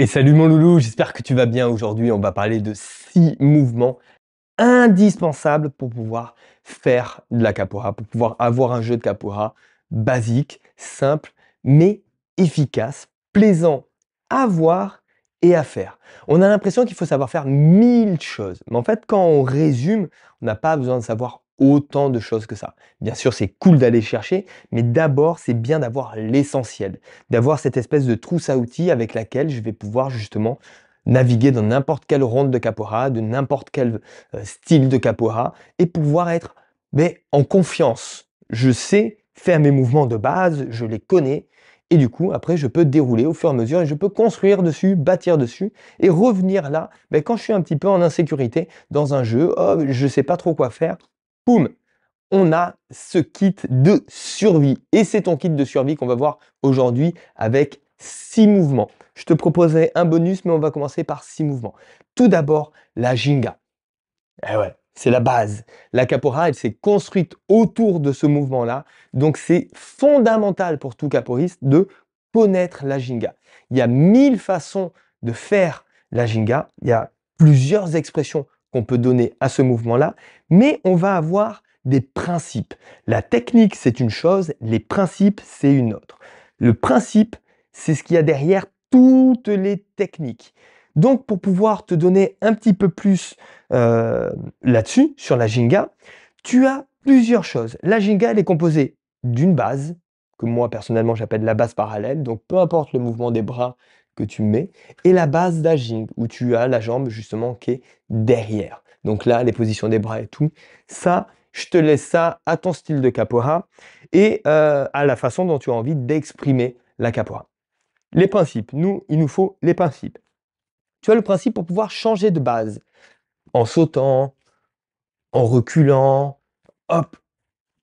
Et salut mon loulou, j'espère que tu vas bien. Aujourd'hui, on va parler de six mouvements indispensables pour pouvoir faire de la capoeira, pour pouvoir avoir un jeu de capoeira basique, simple, mais efficace, plaisant à voir et à faire. On a l'impression qu'il faut savoir faire mille choses, mais en fait, quand on résume, on n'a pas besoin de savoir autant de choses que ça. Bien sûr, c'est cool d'aller chercher, mais d'abord, c'est bien d'avoir l'essentiel, d'avoir cette espèce de trousse à outils avec laquelle je vais pouvoir justement naviguer dans n'importe quelle ronde de capoeira, de n'importe quel euh, style de capora, et pouvoir être mais, en confiance. Je sais faire mes mouvements de base, je les connais et du coup, après, je peux dérouler au fur et à mesure et je peux construire dessus, bâtir dessus et revenir là mais quand je suis un petit peu en insécurité dans un jeu, oh, je ne sais pas trop quoi faire, on a ce kit de survie. Et c'est ton kit de survie qu'on va voir aujourd'hui avec six mouvements. Je te proposerai un bonus, mais on va commencer par six mouvements. Tout d'abord, la jinga. Eh ouais, c'est la base. La capora, elle s'est construite autour de ce mouvement-là. Donc, c'est fondamental pour tout caporiste de connaître la jinga. Il y a mille façons de faire la jinga. Il y a plusieurs expressions qu'on peut donner à ce mouvement-là, mais on va avoir des principes. La technique, c'est une chose, les principes, c'est une autre. Le principe, c'est ce qu'il y a derrière toutes les techniques. Donc, pour pouvoir te donner un petit peu plus euh, là-dessus, sur la Jinga, tu as plusieurs choses. La Jinga, elle est composée d'une base, que moi personnellement j'appelle la base parallèle. Donc, peu importe le mouvement des bras, que tu mets et la base d'aging où tu as la jambe justement qui est derrière. Donc là, les positions des bras et tout, ça, je te laisse ça à ton style de capoeira et euh, à la façon dont tu as envie d'exprimer la capoeira. Les principes, nous, il nous faut les principes. Tu as le principe pour pouvoir changer de base en sautant, en reculant, hop,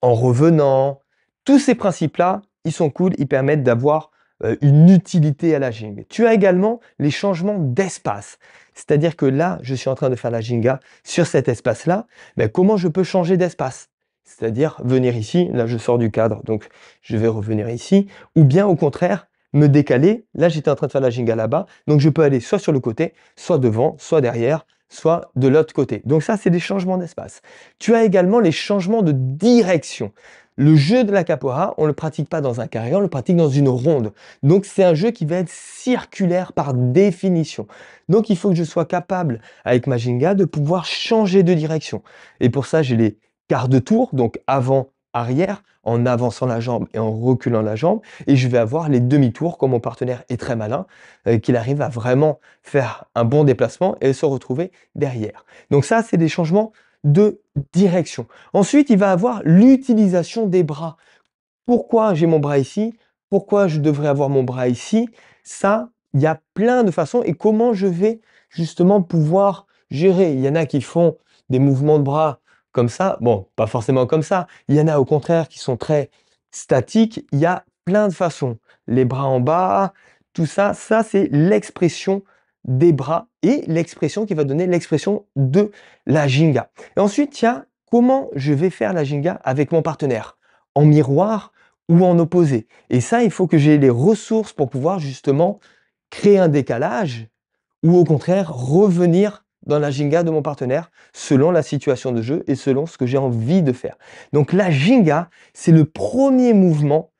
en revenant. Tous ces principes-là, ils sont cool, ils permettent d'avoir euh, une utilité à la jingle. Tu as également les changements d'espace. C'est-à-dire que là, je suis en train de faire la jinga sur cet espace-là. mais ben, comment je peux changer d'espace C'est-à-dire venir ici, là je sors du cadre, donc je vais revenir ici. Ou bien au contraire, me décaler. Là, j'étais en train de faire la jinga là-bas. Donc je peux aller soit sur le côté, soit devant, soit derrière, soit de l'autre côté. Donc ça, c'est des changements d'espace. Tu as également les changements de direction. Le jeu de la capoeira, on ne le pratique pas dans un carré, on le pratique dans une ronde. Donc c'est un jeu qui va être circulaire par définition. Donc il faut que je sois capable, avec ma jinga, de pouvoir changer de direction. Et pour ça, j'ai les quarts de tour, donc avant, arrière, en avançant la jambe et en reculant la jambe. Et je vais avoir les demi-tours, quand mon partenaire est très malin, euh, qu'il arrive à vraiment faire un bon déplacement et se retrouver derrière. Donc ça, c'est des changements de direction. Ensuite, il va avoir l'utilisation des bras. Pourquoi j'ai mon bras ici Pourquoi je devrais avoir mon bras ici Ça, il y a plein de façons. Et comment je vais justement pouvoir gérer Il y en a qui font des mouvements de bras comme ça. Bon, pas forcément comme ça. Il y en a au contraire qui sont très statiques. Il y a plein de façons. Les bras en bas, tout ça, ça c'est l'expression des bras et l'expression qui va donner l'expression de la jinga. Et ensuite, il y a comment je vais faire la jinga avec mon partenaire, en miroir ou en opposé. Et ça, il faut que j'ai les ressources pour pouvoir justement créer un décalage ou au contraire revenir dans la jinga de mon partenaire selon la situation de jeu et selon ce que j'ai envie de faire. Donc la jinga, c'est le premier mouvement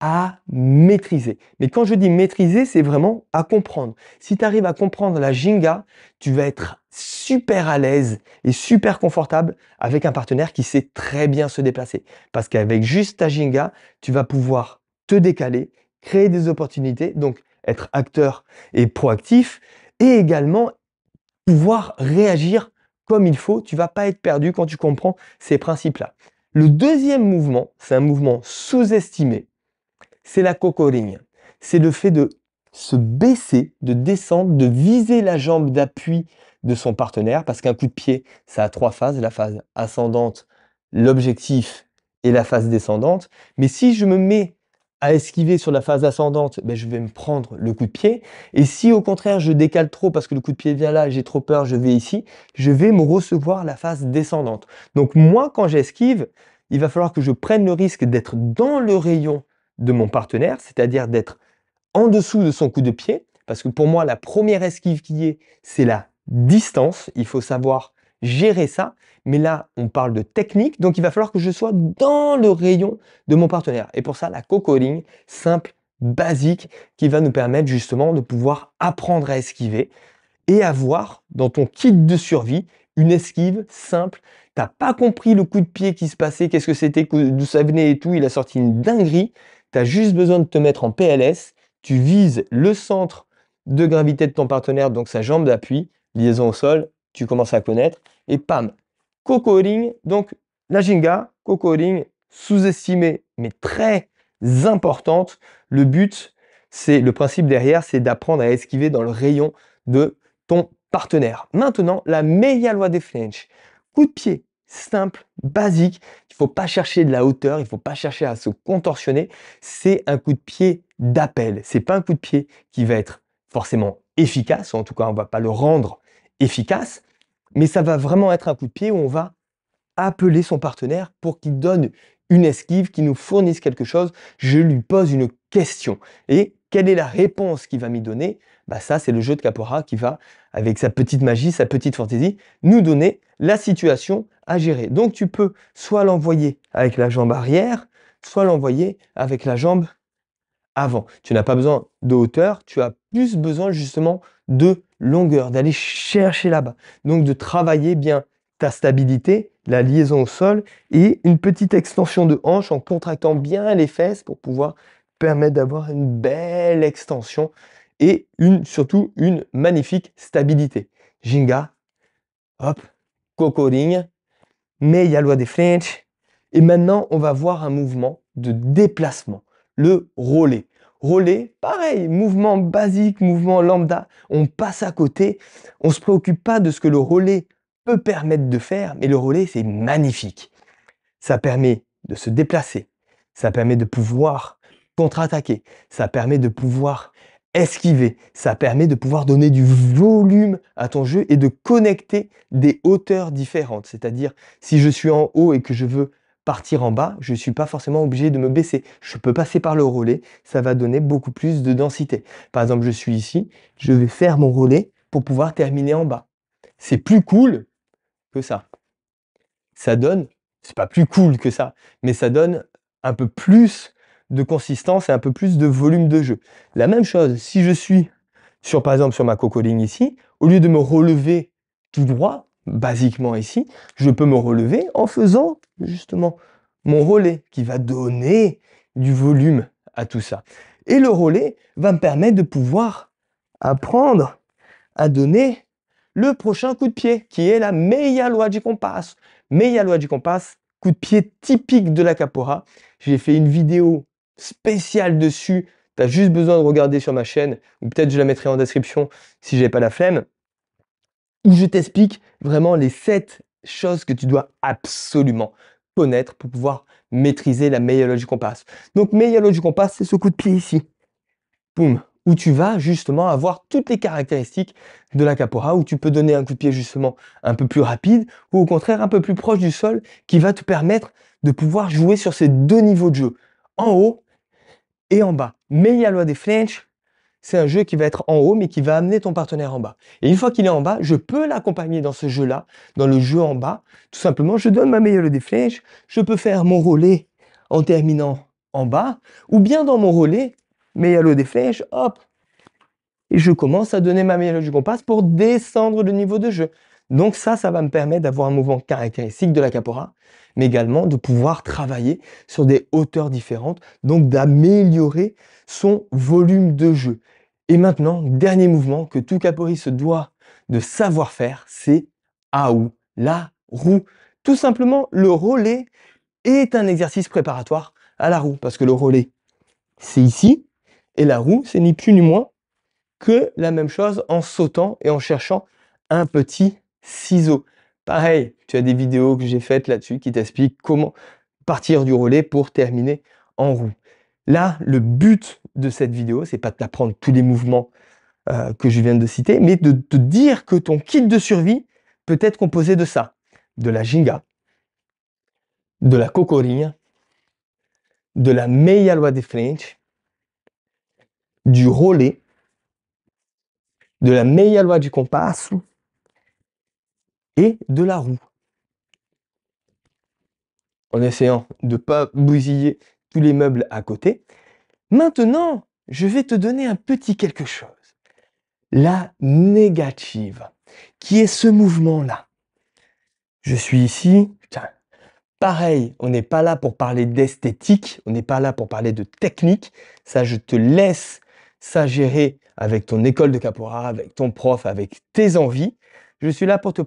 à maîtriser. Mais quand je dis maîtriser, c'est vraiment à comprendre. Si tu arrives à comprendre la Jinga, tu vas être super à l'aise et super confortable avec un partenaire qui sait très bien se déplacer. Parce qu'avec juste ta Jinga, tu vas pouvoir te décaler, créer des opportunités, donc être acteur et proactif, et également pouvoir réagir comme il faut. Tu vas pas être perdu quand tu comprends ces principes-là. Le deuxième mouvement, c'est un mouvement sous-estimé, c'est la cocorigne. C'est le fait de se baisser, de descendre, de viser la jambe d'appui de son partenaire, parce qu'un coup de pied, ça a trois phases, la phase ascendante, l'objectif et la phase descendante. Mais si je me mets à esquiver sur la phase ascendante, ben je vais me prendre le coup de pied. Et si au contraire je décale trop parce que le coup de pied vient là, j'ai trop peur, je vais ici, je vais me recevoir la phase descendante. Donc moi, quand j'esquive, il va falloir que je prenne le risque d'être dans le rayon de mon partenaire, c'est-à-dire d'être en dessous de son coup de pied, parce que pour moi, la première esquive qui est, c'est la distance. Il faut savoir gérer ça. Mais là, on parle de technique, donc il va falloir que je sois dans le rayon de mon partenaire. Et pour ça, la cocoling, simple, basique, qui va nous permettre justement de pouvoir apprendre à esquiver et avoir dans ton kit de survie une esquive simple. T'as pas compris le coup de pied qui se passait, qu'est-ce que c'était, d'où ça venait et tout. Il a sorti une dinguerie. Tu as juste besoin de te mettre en PLS, tu vises le centre de gravité de ton partenaire, donc sa jambe d'appui, liaison au sol, tu commences à connaître, et pam, Coco Ring, donc la Jinga, Coco Ring, sous-estimée, mais très importante. Le but, c'est le principe derrière, c'est d'apprendre à esquiver dans le rayon de ton partenaire. Maintenant, la meilleure loi des flinches. Coup de pied, simple, basique. Il ne faut pas chercher de la hauteur, il ne faut pas chercher à se contorsionner. C'est un coup de pied d'appel. Ce n'est pas un coup de pied qui va être forcément efficace, en tout cas, on ne va pas le rendre efficace, mais ça va vraiment être un coup de pied où on va appeler son partenaire pour qu'il donne une esquive, qu'il nous fournisse quelque chose. Je lui pose une question. Et quelle est la réponse qu'il va m'y donner bah, Ça, c'est le jeu de Capora qui va, avec sa petite magie, sa petite fantaisie, nous donner la situation gérer. Donc tu peux soit l'envoyer avec la jambe arrière, soit l'envoyer avec la jambe avant. Tu n'as pas besoin de hauteur, tu as plus besoin justement de longueur, d'aller chercher là-bas. Donc de travailler bien ta stabilité, la liaison au sol et une petite extension de hanche en contractant bien les fesses pour pouvoir permettre d'avoir une belle extension et une, surtout une magnifique stabilité. Jinga, hop, ring mais il y a loi des flinches. Et maintenant, on va voir un mouvement de déplacement, le relais. Relais, pareil, mouvement basique, mouvement lambda, on passe à côté, on ne se préoccupe pas de ce que le relais peut permettre de faire, mais le relais, c'est magnifique. Ça permet de se déplacer, ça permet de pouvoir contre-attaquer, ça permet de pouvoir esquiver. Ça permet de pouvoir donner du volume à ton jeu et de connecter des hauteurs différentes. C'est-à-dire, si je suis en haut et que je veux partir en bas, je ne suis pas forcément obligé de me baisser. Je peux passer par le relais, ça va donner beaucoup plus de densité. Par exemple, je suis ici, je vais faire mon relais pour pouvoir terminer en bas. C'est plus cool que ça. Ça donne, c'est pas plus cool que ça, mais ça donne un peu plus de consistance et un peu plus de volume de jeu. La même chose, si je suis sur, par exemple, sur ma cocoline ici, au lieu de me relever tout droit, basiquement ici, je peux me relever en faisant justement mon relais qui va donner du volume à tout ça. Et le relais va me permettre de pouvoir apprendre à donner le prochain coup de pied, qui est la meilleure loi du Compas. Meilleure loi du compass, coup de pied typique de la capora. J'ai fait une vidéo spécial dessus. Tu as juste besoin de regarder sur ma chaîne, ou peut-être je la mettrai en description si j'ai pas la flemme, où je t'explique vraiment les 7 choses que tu dois absolument connaître pour pouvoir maîtriser la meilleure méiologie compass. Donc meilleure méiologie compass, c'est ce coup de pied ici. Boum, où tu vas justement avoir toutes les caractéristiques de la capora, où tu peux donner un coup de pied justement un peu plus rapide, ou au contraire un peu plus proche du sol, qui va te permettre de pouvoir jouer sur ces deux niveaux de jeu. En haut et en bas. Mais il y a loi des Flèches, c'est un jeu qui va être en haut, mais qui va amener ton partenaire en bas. Et une fois qu'il est en bas, je peux l'accompagner dans ce jeu-là, dans le jeu en bas. Tout simplement, je donne ma meilleure des flèches, je peux faire mon relais en terminant en bas, ou bien dans mon relais, meilleur des flèches, hop, et je commence à donner ma meilleure du compas pour descendre le niveau de jeu. Donc ça, ça va me permettre d'avoir un mouvement caractéristique de la capora, mais également de pouvoir travailler sur des hauteurs différentes, donc d'améliorer son volume de jeu. Et maintenant, dernier mouvement que tout caporiste doit de savoir faire, c'est à ou la roue. Tout simplement, le relais est un exercice préparatoire à la roue, parce que le relais, c'est ici, et la roue, c'est ni plus ni moins que la même chose en sautant et en cherchant un petit ciseaux. Pareil, tu as des vidéos que j'ai faites là-dessus qui t'expliquent comment partir du relais pour terminer en roue. Là, le but de cette vidéo, c'est pas de t'apprendre tous les mouvements euh, que je viens de citer, mais de te dire que ton kit de survie peut être composé de ça. De la ginga, de la cocorine, de la meia loi des flinches du relais, de la meia loi du compas et de la roue. En essayant de ne pas bousiller tous les meubles à côté. Maintenant, je vais te donner un petit quelque chose. La négative, qui est ce mouvement-là. Je suis ici, Tiens, Pareil, on n'est pas là pour parler d'esthétique, on n'est pas là pour parler de technique. Ça, je te laisse ça gérer avec ton école de caporal, avec ton prof, avec tes envies je suis là pour te,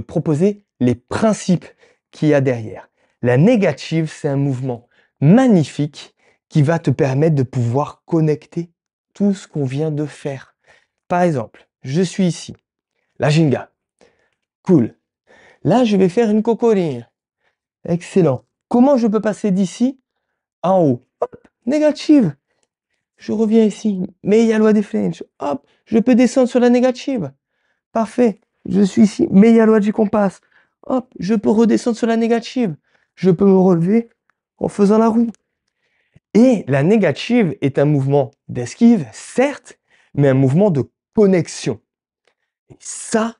proposer les principes qu'il y a derrière. La négative, c'est un mouvement magnifique qui va te permettre de pouvoir connecter tout ce qu'on vient de faire. Par exemple, je suis ici, la Jinga. Cool. Là, je vais faire une cocorine. Excellent. Comment je peux passer d'ici en haut Hop, négative. Je reviens ici, mais il y a loi des flinches. Hop, je peux descendre sur la négative. Parfait, je suis ici, mais il y a loi du compas, Hop, je peux redescendre sur la négative. Je peux me relever en faisant la roue. Et la négative est un mouvement d'esquive, certes, mais un mouvement de connexion. Et ça,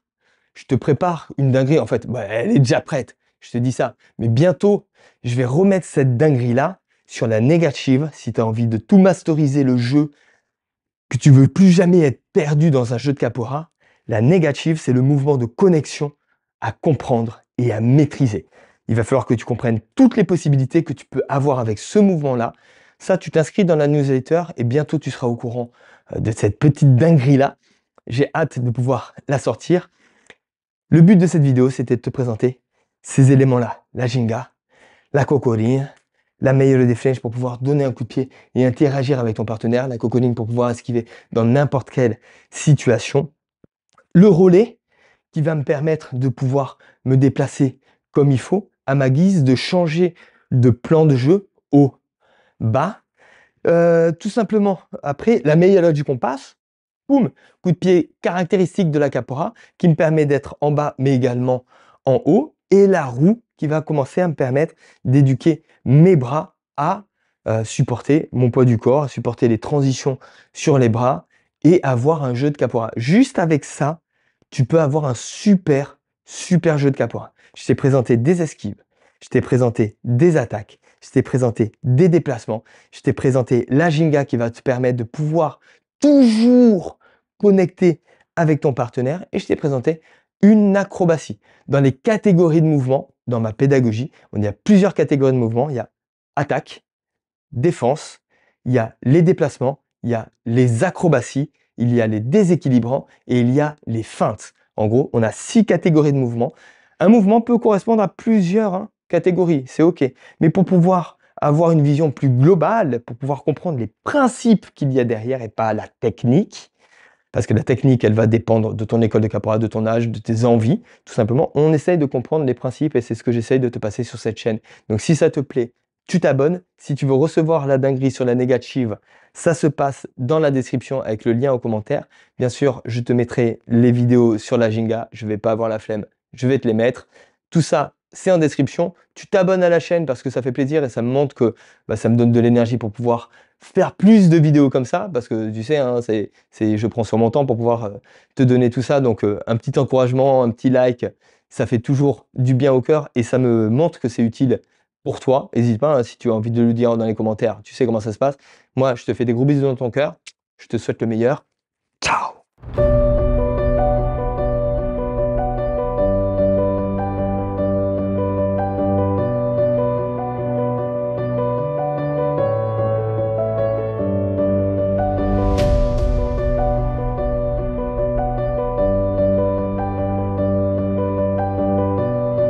je te prépare une dinguerie. En fait, bah, elle est déjà prête. Je te dis ça. Mais bientôt, je vais remettre cette dinguerie-là sur la négative. Si tu as envie de tout masteriser le jeu, que tu veux plus jamais être perdu dans un jeu de capora, la négative, c'est le mouvement de connexion à comprendre et à maîtriser. Il va falloir que tu comprennes toutes les possibilités que tu peux avoir avec ce mouvement-là. Ça, tu t'inscris dans la newsletter et bientôt tu seras au courant euh, de cette petite dinguerie-là. J'ai hâte de pouvoir la sortir. Le but de cette vidéo, c'était de te présenter ces éléments-là. La jinga, la cocorine, la meilleure des flèches pour pouvoir donner un coup de pied et interagir avec ton partenaire, la cocorine pour pouvoir esquiver dans n'importe quelle situation, le relais qui va me permettre de pouvoir me déplacer comme il faut, à ma guise, de changer de plan de jeu au bas. Euh, tout simplement, après, la meilleure du compas, boum, coup de pied caractéristique de la capora qui me permet d'être en bas mais également en haut et la roue qui va commencer à me permettre d'éduquer mes bras à euh, supporter mon poids du corps, à supporter les transitions sur les bras, et avoir un jeu de Capora. Juste avec ça, tu peux avoir un super, super jeu de Capora. Je t'ai présenté des esquives, je t'ai présenté des attaques, je t'ai présenté des déplacements, je t'ai présenté la Jinga qui va te permettre de pouvoir toujours connecter avec ton partenaire et je t'ai présenté une acrobatie. Dans les catégories de mouvements, dans ma pédagogie, on y a plusieurs catégories de mouvements. Il y a attaque, défense, il y a les déplacements il y a les acrobaties, il y a les déséquilibrants et il y a les feintes. En gros, on a six catégories de mouvements. Un mouvement peut correspondre à plusieurs hein, catégories, c'est OK. Mais pour pouvoir avoir une vision plus globale, pour pouvoir comprendre les principes qu'il y a derrière et pas la technique, parce que la technique, elle va dépendre de ton école de caporal, de ton âge, de tes envies, tout simplement. On essaye de comprendre les principes et c'est ce que j'essaye de te passer sur cette chaîne. Donc si ça te plaît, tu t'abonnes. Si tu veux recevoir la dinguerie sur la négative, ça se passe dans la description avec le lien au commentaire. Bien sûr, je te mettrai les vidéos sur la Jinga. Je vais pas avoir la flemme, je vais te les mettre. Tout ça, c'est en description. Tu t'abonnes à la chaîne parce que ça fait plaisir et ça me montre que bah, ça me donne de l'énergie pour pouvoir faire plus de vidéos comme ça, parce que tu sais, hein, c'est, je prends sur mon temps pour pouvoir euh, te donner tout ça. Donc euh, un petit encouragement, un petit like, ça fait toujours du bien au cœur et ça me montre que c'est utile pour toi. N'hésite pas, hein, si tu as envie de le dire dans les commentaires, tu sais comment ça se passe. Moi, je te fais des gros bisous dans ton cœur. Je te souhaite le meilleur.